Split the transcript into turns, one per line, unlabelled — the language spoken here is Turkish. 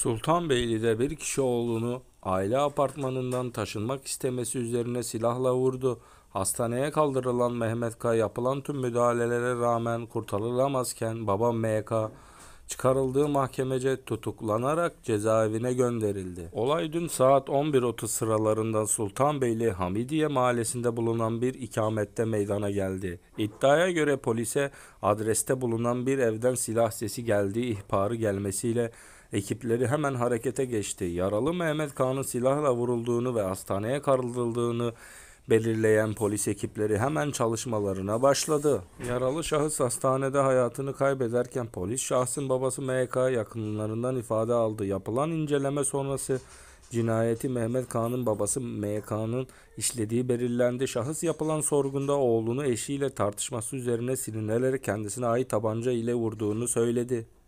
Sultanbeyli'de bir kişi oğlunu aile apartmanından taşınmak istemesi üzerine silahla vurdu. Hastaneye kaldırılan Mehmet K yapılan tüm müdahalelere rağmen kurtarılamazken baba MK çıkarıldığı mahkemece tutuklanarak cezaevine gönderildi. Olay dün saat 11.30 sıralarında Sultanbeyli Hamidiye mahallesinde bulunan bir ikamette meydana geldi. İddiaya göre polise adreste bulunan bir evden silah sesi geldiği ihbarı gelmesiyle ekipleri hemen harekete geçti. Yaralı Mehmet Kağan'ın silahla vurulduğunu ve hastaneye kaldırıldığını belirleyen polis ekipleri hemen çalışmalarına başladı. Yaralı şahıs hastanede hayatını kaybederken polis şahsın babası MK yakınlarından ifade aldı. Yapılan inceleme sonrası cinayeti Mehmet Kağan'ın babası MK'nın işlediği belirlendi. Şahıs yapılan sorgunda oğlunu eşiyle tartışması üzerine sinirlenerek kendisine ait tabanca ile vurduğunu söyledi.